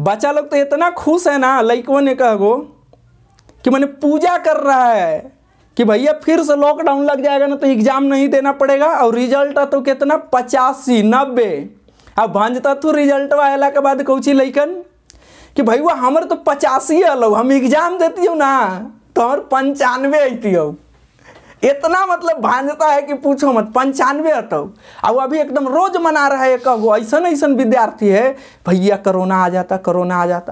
बच्चा लोग तो इतना खुश है ना लड़कों ने कह गो कि मैंने पूजा कर रहा है कि भैया फिर से लॉकडाउन लग जाएगा ना तो एग्ज़ाम नहीं देना पड़ेगा और रिजल्ट तो कितना पचासी नब्बे अब भंजता तो तू रिजल्ट अला के बाद कौची लैकन कि भैया हमारे तो पचासी अलो हम एग्ज़ाम देती हूँ ना तो हमारे पंचानवे अतियो इतना मतलब भांजता है कि पूछो मत पंचानवे अटव और अभी एकदम रोज मना रहा है एक ऐसा ऐसा विद्यार्थी है भैया करोना आ जाता करोना आ जाता